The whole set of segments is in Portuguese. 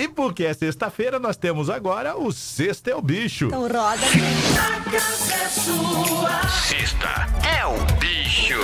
E porque é sexta-feira, nós temos agora o Sexta é o Bicho. Então roda. Sexta é o Bicho.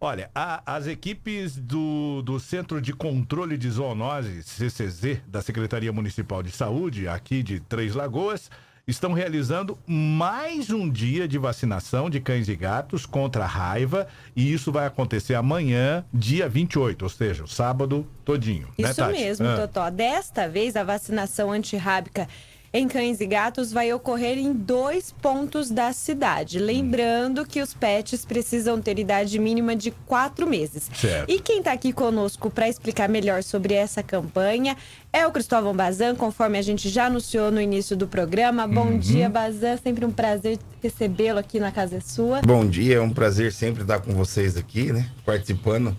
Olha, a, as equipes do, do Centro de Controle de Zoonoses, CCZ, da Secretaria Municipal de Saúde, aqui de Três Lagoas, estão realizando mais um dia de vacinação de cães e gatos contra a raiva e isso vai acontecer amanhã, dia 28, ou seja, o sábado todinho. Né, isso né, mesmo, ah. Totó. Desta vez a vacinação antirrábica em cães e gatos vai ocorrer em dois pontos da cidade. Hum. Lembrando que os pets precisam ter idade mínima de quatro meses. Certo. E quem está aqui conosco para explicar melhor sobre essa campanha é o Cristóvão Bazan, conforme a gente já anunciou no início do programa. Bom uhum. dia, Bazan. Sempre um prazer recebê-lo aqui na casa é sua. Bom dia, é um prazer sempre estar com vocês aqui, né? Participando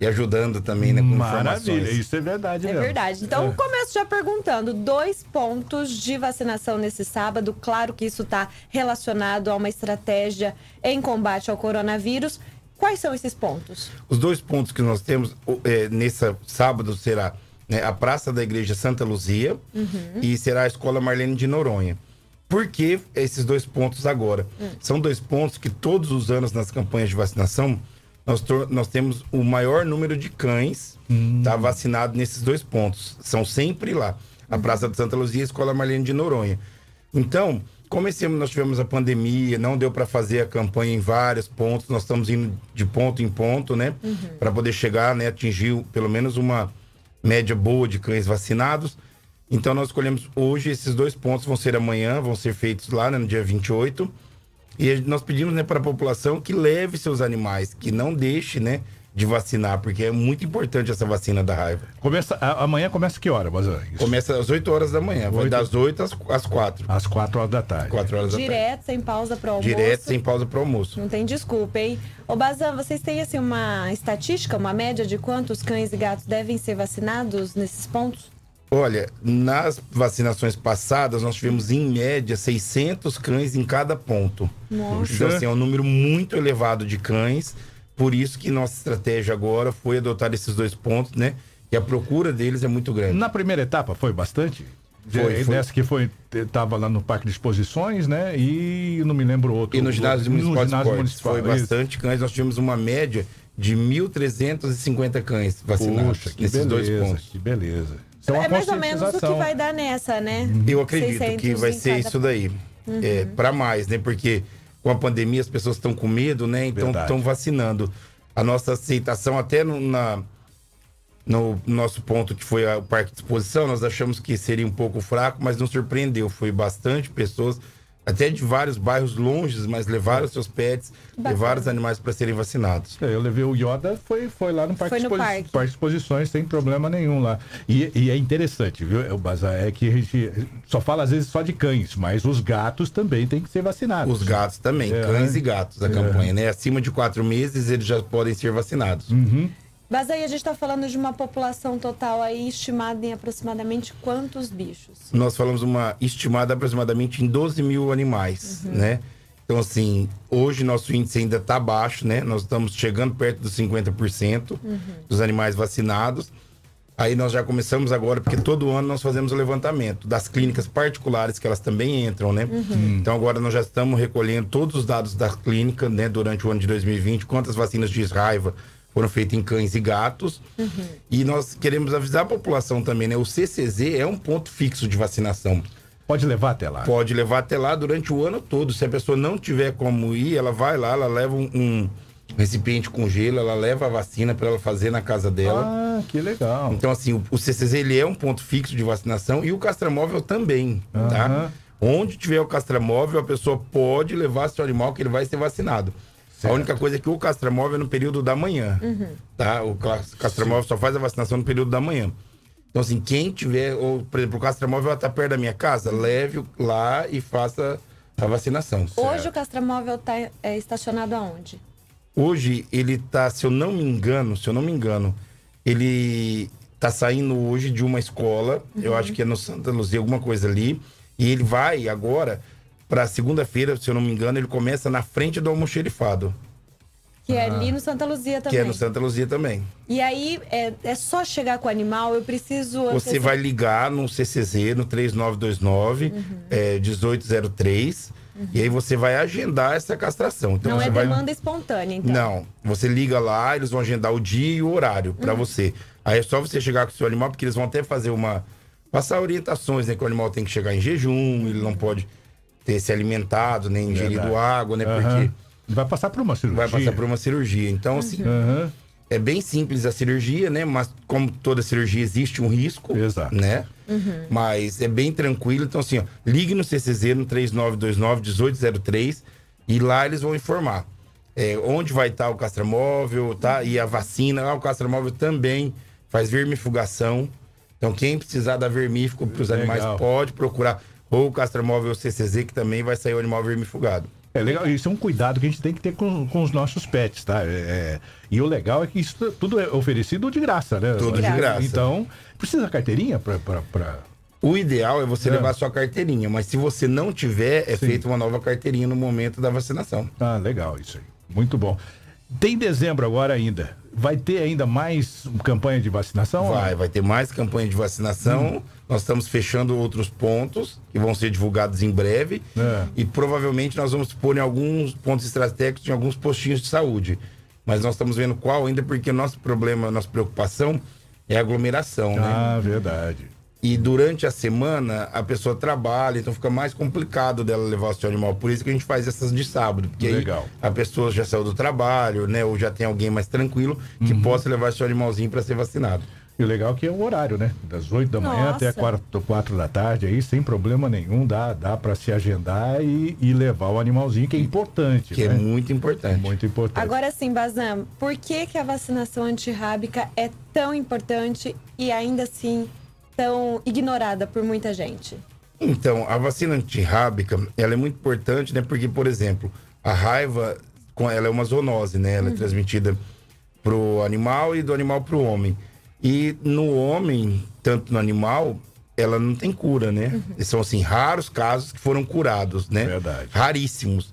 e ajudando também né, com Maravilha, isso é verdade. É mesmo. verdade. Então, é. começo já perguntando: dois pontos de vacinação nesse sábado. Claro que isso está relacionado a uma estratégia em combate ao coronavírus. Quais são esses pontos? Os dois pontos que nós temos é, nesse sábado será né, a Praça da Igreja Santa Luzia uhum. e será a Escola Marlene de Noronha. Por que esses dois pontos agora? Hum. São dois pontos que todos os anos nas campanhas de vacinação nós, nós temos o maior número de cães hum. tá vacinado nesses dois pontos. São sempre lá. A Praça de Santa Luzia e a Escola Marlene de Noronha. Então, como esse ano nós tivemos a pandemia, não deu para fazer a campanha em vários pontos, nós estamos indo de ponto em ponto, né? Uhum. Para poder chegar, né? Atingir pelo menos uma média boa de cães vacinados. Então, nós escolhemos hoje esses dois pontos, vão ser amanhã, vão ser feitos lá né, no dia 28. E nós pedimos né, para a população que leve seus animais, que não deixe, né? De vacinar, porque é muito importante essa vacina da raiva. Começa, a, amanhã começa que hora, Bazan? Começa às 8 horas da manhã, 8... vai das 8 às, às 4. Às 4 horas da tarde. 4 horas Direto, da tarde. Direto, sem pausa para almoço. Direto, sem pausa para o almoço. Não tem desculpa, hein? Ô, Bazan, vocês têm assim, uma estatística, uma média de quantos cães e gatos devem ser vacinados nesses pontos? Olha, nas vacinações passadas, nós tivemos em média 600 cães em cada ponto. Nossa. Então, assim, é um número muito elevado de cães. Por isso que nossa estratégia agora foi adotar esses dois pontos, né? E a procura deles é muito grande. Na primeira etapa foi bastante? Foi, foi. que foi, estava lá no Parque de Exposições, né? E não me lembro outro. E no ginásio municipal. No ginásio municipal foi bastante cães. Nós tivemos uma média de 1.350 cães vacinados Poxa, nesses beleza, dois pontos. Que beleza. Então, é mais ou menos o que vai dar nessa, né? Uhum. Eu acredito que vai ser cada... isso daí. Uhum. É, para mais, né? Porque com a pandemia as pessoas estão com medo, né? Então estão vacinando. A nossa aceitação, até no, na, no nosso ponto que foi o parque de exposição, nós achamos que seria um pouco fraco, mas não surpreendeu. Foi bastante pessoas até de vários bairros longes, mas levaram é. seus pets, Bacana. levaram os animais para serem vacinados. É, eu levei o Yoda, foi, foi lá no Parque, foi no exposi parque. parque Exposições, sem problema nenhum lá. E, e é interessante, viu, é, Bazar? É que a gente só fala às vezes só de cães, mas os gatos também têm que ser vacinados. Os gatos também, é, cães é. e gatos, a campanha, né? Acima de quatro meses, eles já podem ser vacinados. Uhum. Mas aí a gente está falando de uma população total aí estimada em aproximadamente quantos bichos? Nós falamos uma estimada aproximadamente em 12 mil animais, uhum. né? Então, assim, hoje nosso índice ainda está baixo, né? Nós estamos chegando perto dos 50% uhum. dos animais vacinados. Aí nós já começamos agora, porque todo ano nós fazemos o levantamento das clínicas particulares, que elas também entram, né? Uhum. Então agora nós já estamos recolhendo todos os dados da clínica, né, durante o ano de 2020, quantas vacinas de raiva foram feitos em cães e gatos. Uhum. E nós queremos avisar a população também, né? O CCZ é um ponto fixo de vacinação. Pode levar até lá? Pode levar até lá durante o ano todo. Se a pessoa não tiver como ir, ela vai lá, ela leva um, um recipiente com gelo, ela leva a vacina para ela fazer na casa dela. Ah, que legal. Então, assim, o, o, CCZ ele é um ponto fixo de vacinação e o castramóvel também, uhum. tá? Onde tiver o castramóvel, a pessoa pode levar seu animal que ele vai ser vacinado. Certo. A única coisa é que o castramóvel é no período da manhã, uhum. tá? O castramóvel só faz a vacinação no período da manhã. Então, assim, quem tiver, ou, por exemplo, o castramóvel está perto da minha casa, leve lá e faça a vacinação. Certo. Hoje o castramóvel está é, estacionado aonde? Hoje ele está, se eu não me engano, se eu não me engano, ele está saindo hoje de uma escola, uhum. eu acho que é no Santa Luzia, alguma coisa ali, e ele vai agora para segunda-feira, se eu não me engano, ele começa na frente do almoxerifado. Que ah. é ali ah, no Santa Luzia também. Que é no Santa Luzia também. E aí, é, é só chegar com o animal, eu preciso... Você vai ligar no CCZ, no 3929 uhum. é, 1803, uhum. e aí você vai agendar essa castração. Então, não é vai... demanda espontânea, então? Não, você liga lá, eles vão agendar o dia e o horário para uhum. você. Aí é só você chegar com o seu animal, porque eles vão até fazer uma... Passar orientações, né? Que o animal tem que chegar em jejum, ele não pode ter se alimentado, nem né, ingerido Verdade. água, né? Uhum. Porque. Vai passar por uma cirurgia. Vai passar por uma cirurgia. Então, assim. Uhum. É bem simples a cirurgia, né? Mas como toda cirurgia existe um risco, Exato. né? Uhum. Mas é bem tranquilo. Então, assim, ó, ligue no CCZ no 3929-1803 e lá eles vão informar é, onde vai estar o castramóvel, tá? E a vacina. Ah, o castramóvel também faz vermifugação. Então, quem precisar da vermífugo para os animais pode procurar ou o castramóvel CCZ, que também vai sair o animal vermifugado. É legal, isso é um cuidado que a gente tem que ter com, com os nossos pets, tá? É, é e o legal é que isso tudo é oferecido de graça, né? Tudo de graça. Então, precisa carteirinha para. Pra, pra... O ideal é você é. levar sua carteirinha, mas se você não tiver, é feita uma nova carteirinha no momento da vacinação. Ah, legal isso aí. Muito bom. Tem dezembro agora ainda vai ter ainda mais campanha de vacinação? Vai, ou? vai ter mais campanha de vacinação. Hum. Nós estamos fechando outros pontos que vão ser divulgados em breve. É. E provavelmente nós vamos pôr em alguns pontos estratégicos, em alguns postinhos de saúde. Mas nós estamos vendo qual ainda, porque nosso problema, nossa preocupação é aglomeração, ah, né? Ah, verdade e durante a semana a pessoa trabalha, então fica mais complicado dela levar o seu animal. Por isso que a gente faz essas de sábado, porque Legal. aí a pessoa já saiu do trabalho, né, ou já tem alguém mais tranquilo que uhum. possa levar seu animalzinho para ser vacinado. E o legal é que é o horário, né? Das 8 da manhã Nossa. até 4, 4 da tarde, aí sem problema nenhum, dá, dá para se agendar e, e, levar o animalzinho, que é importante. Que é né? é muito importante. Muito importante. Agora sim, Bazam, por que, que a vacinação antirrábica é tão importante e ainda assim tão ignorada por muita gente? Então, a vacina antirrábica, ela é muito importante, né? Porque, por exemplo, a raiva, ela é uma zoonose, né? Ela é uhum. é transmitida pro animal e do animal pro homem. E no homem, tanto no animal, ela não tem cura, né? Uhum. São, assim, raros casos que foram curados, né? Verdade. Raríssimos.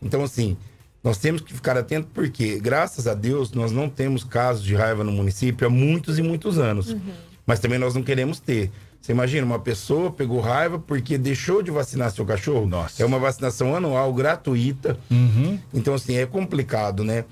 Então, assim, nós temos que ficar atentos porque, graças a Deus, nós não temos casos de raiva no município há muitos e muitos anos. Uhum. Mas também nós não queremos ter. Você imagina, uma pessoa pegou raiva porque deixou de vacinar seu cachorro? Nossa. É uma vacinação anual, gratuita. Uhum. Então, assim, é complicado, né?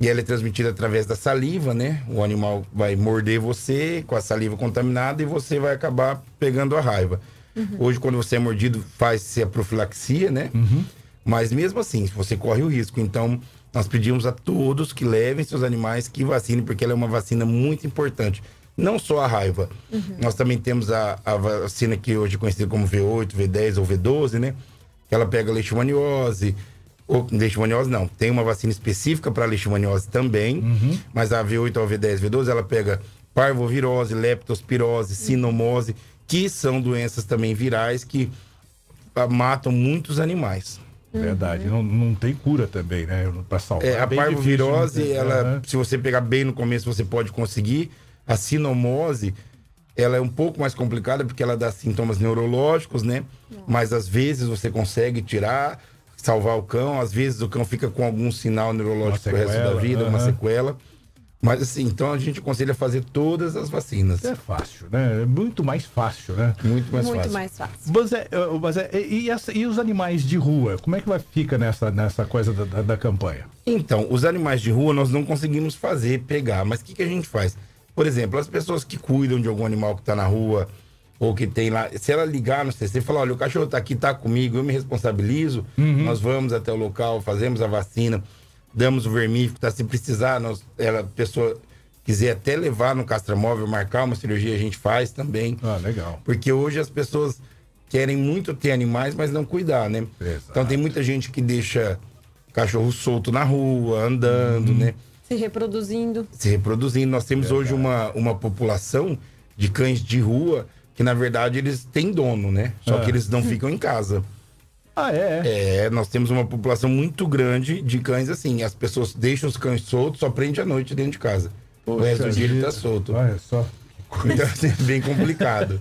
E ela é transmitida através da saliva, né? O animal vai morder você com a saliva contaminada e você vai acabar pegando a raiva. Uhum. Hoje, quando você é mordido, faz-se a profilaxia, né? Uhum. Mas mesmo assim, você corre o risco. Então, nós pedimos a todos que levem seus animais, que vacinem, porque ela é uma vacina muito importante não só a raiva. Uhum. Nós também temos a, a, vacina que hoje é conhecida como V8, V10 ou V12, né? Que ela pega leishmaniose, ou leishmaniose não, tem uma vacina específica para leishmaniose também, uhum. mas a V8 ou V10, V12, ela pega parvovirose, leptospirose, uhum. sinomose, que são doenças também virais que ah, matam muitos animais. Uhum. Verdade, uhum. não, não tem cura também, né? Para salvar. É, a parvovirose, difícil, né? ela, se você pegar bem no começo, você pode conseguir, a sinomose, ela é um pouco mais complicada porque ela dá sintomas neurológicos, né? Mas às vezes você consegue tirar, salvar o cão, às vezes o cão fica com algum sinal neurológico pro resto da vida, uhum. uma sequela. Mas assim, então a gente aconselha fazer todas as vacinas. É fácil, né? É muito mais fácil, né? Muito mais muito fácil. mais fácil. Mas é, é mas é, e, essa, e, os animais de rua? Como é que vai fica nessa, nessa coisa da, da, da campanha? Então, os animais de rua nós não conseguimos fazer, pegar. Mas o que, que a gente faz? Por exemplo, as pessoas que cuidam de algum animal que está na rua ou que tem lá, se ela ligar no CC e falar, olha, o cachorro está aqui, está comigo, eu me responsabilizo, uhum. nós vamos até o local, fazemos a vacina, damos o vermífugo, tá? Se precisar, nós, ela, a pessoa quiser até levar no castramóvel, marcar uma cirurgia, a gente faz também. Ah, legal. Porque hoje as pessoas querem muito ter animais, mas não cuidar, né? Exato. Então tem muita gente que deixa cachorro solto na rua, andando, uhum. né? Se reproduzindo. Se reproduzindo. Nós temos hoje uma, uma população de cães de rua que, na verdade, eles têm dono, né? Só é. que eles não ficam em casa. Ah, é? É, nós temos uma população muito grande de cães assim. As pessoas deixam os cães soltos, só prende à noite dentro de casa. Poxa o resto do dia ele tá solto. Olha só. Então, é bem complicado.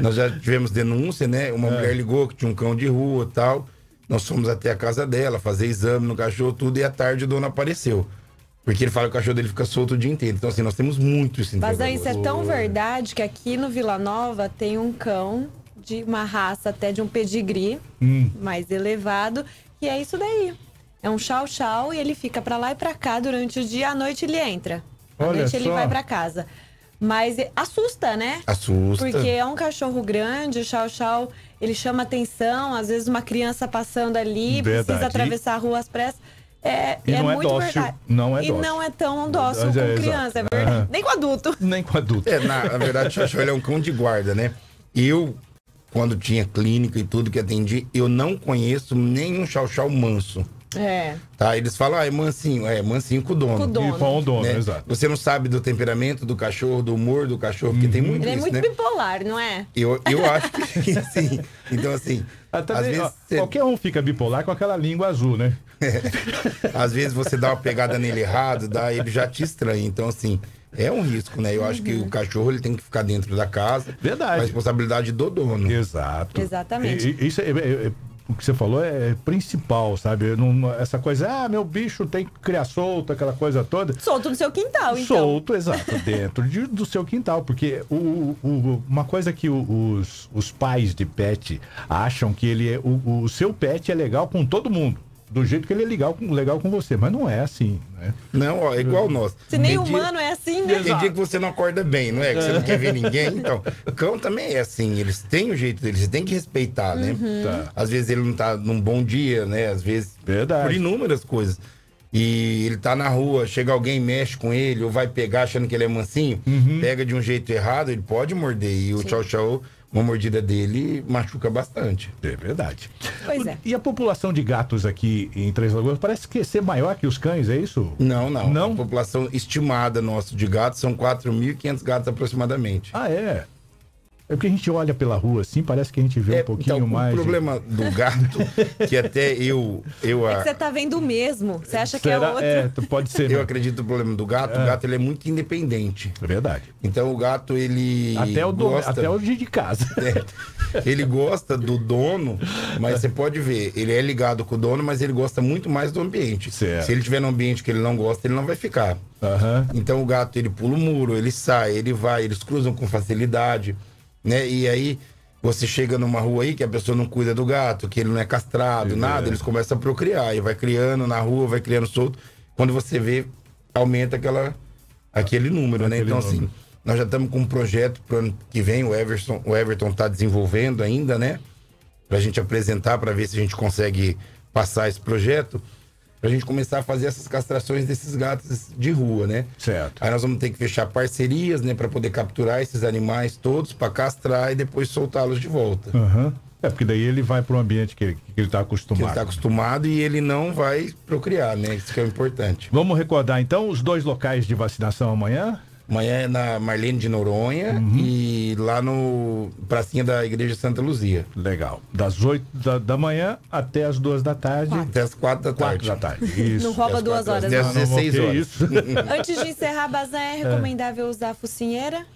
nós já tivemos denúncia, né? Uma é. mulher ligou que tinha um cão de rua tal. Nós fomos até a casa dela fazer exame no cachorro, tudo, e à tarde o dono apareceu. Porque ele fala que o cachorro dele fica solto o dia inteiro. Então, assim, nós temos muito isso Mas isso é tão verdade que aqui no Vila Nova tem um cão de uma raça até de um pedigree hum. mais elevado. E é isso daí. É um chau-chau e ele fica para lá e para cá durante o dia. À noite ele entra. À Olha noite só. ele vai para casa. Mas é, assusta, né? Assusta. Porque é um cachorro grande, o chau-chau, ele chama atenção. Às vezes uma criança passando ali, Verdade. precisa atravessar a rua às pressas. É, e é não é muito dócil, verdade. Não é e dócil. não é tão dócil é, com é, criança, é verdade. Uhum. Nem com adulto. Nem com adulto. É, na, na verdade, o ele é um cão de guarda, né? Eu, quando tinha clínica e tudo que atendi, eu não conheço nenhum chau-chau manso. É. Tá? Eles falam, ah, é mansinho. É, mansinho com o dono. Com o dono. E com o dono, né? exato. Você não sabe do temperamento do cachorro, do humor do cachorro, porque tem uhum. muito Ele é isso, é muito né? bipolar, não é? Eu, eu acho que sim. Então, assim... Até ah, tá às vezes, ó, você... Qualquer um fica bipolar com aquela língua azul, né? É. Às vezes você dá uma pegada nele errado, dá, ele já te estranha. Então, assim... É um risco, né? Eu uhum. acho que o uhum. cachorro ele tem que ficar dentro da casa. Verdade. A responsabilidade do dono. Exato. Exatamente. E, isso é, é, é o que você falou é, é principal, sabe? Não, essa coisa, ah, meu bicho tem que criar solto, aquela coisa toda. Solto no seu quintal, então. Solto, exato, dentro de, do seu quintal. Porque o, o, uma coisa que os, os pais de pet acham que ele é, o, o seu pet é legal com todo mundo do jeito que ele é legal com, legal com você. Mas não é assim, né? Não, ó, é igual uhum. nós. Se nem tem humano é assim, né? Tem dia que você não acorda bem, não é? Que você não quer ver ninguém. Então, cão também é assim. Eles têm o jeito deles, você tem que respeitar, né? Uhum. Tá. Às vezes ele não tá num bom dia, né? Às vezes. Verdade. Por inúmeras coisas. E ele tá na rua, chega alguém, mexe com ele, ou vai pegar achando que ele é mansinho, uhum. pega de um jeito errado, ele pode morder. E o tchau-tchau uma mordida dele machuca bastante. É verdade. Pois é. E a população de gatos aqui em Três Lagoas parece que ser maior que os cães, é isso? Não, não. não? A população estimada nossa de gatos são 4.500 gatos aproximadamente. Ah, é? É porque a gente olha pela rua assim, parece que a gente vê é, um então, pouquinho então, mais. O problema do gato, que até eu. eu é a... que você tá vendo o mesmo. Você acha Será? que é outro. É, pode ser. Eu né? acredito no problema do gato. É. O gato ele é muito independente. É verdade. Então o gato, ele. Até o, gosta... até o dia de casa. É. Ele gosta do dono, mas você pode ver, ele é ligado com o dono, mas ele gosta muito mais do ambiente. Certo. Se ele tiver num ambiente que ele não gosta, ele não vai ficar. Uhum. Então o gato, ele pula o muro, ele sai, ele vai, eles cruzam com facilidade né? E aí você chega numa rua aí que a pessoa não cuida do gato, que ele não é castrado, nada, é. eles começam a procriar e vai criando na rua, vai criando solto. Quando você vê, aumenta aquela, aquele número, né? aquele né? Então, assim, número. assim, nós já estamos com um projeto para o ano que vem, o Everton o Everton está desenvolvendo ainda, né? Para a gente apresentar, para ver se a gente consegue passar esse projeto pra gente começar a fazer essas castrações desses gatos de rua, né? Certo. Aí nós vamos ter que fechar parcerias, né, para poder capturar esses animais todos para castrar e depois soltá-los de volta. Uhum. É, porque daí ele vai para um ambiente que ele está acostumado. Que ele está acostumado e ele não vai procriar, né? Isso que é importante. Vamos recordar então os dois locais de vacinação amanhã? Amanhã é na Marlene de Noronha uhum. e lá no pracinha da Igreja Santa Luzia. Legal. Das 8 da, da manhã até as 2 da tarde. Quatro. Até as 4 da tarde. 4 da tarde. Isso. Não rouba 2 horas. Até as 16 horas. Isso. Antes de encerrar, Bazan, é, é recomendável é. usar a focinheira?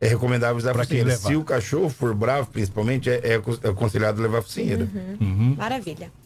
É recomendável usar a focinheira. Se o cachorro for bravo, principalmente, é, é, é aconselhado levar a focinheira. Uhum. Uhum. Maravilha.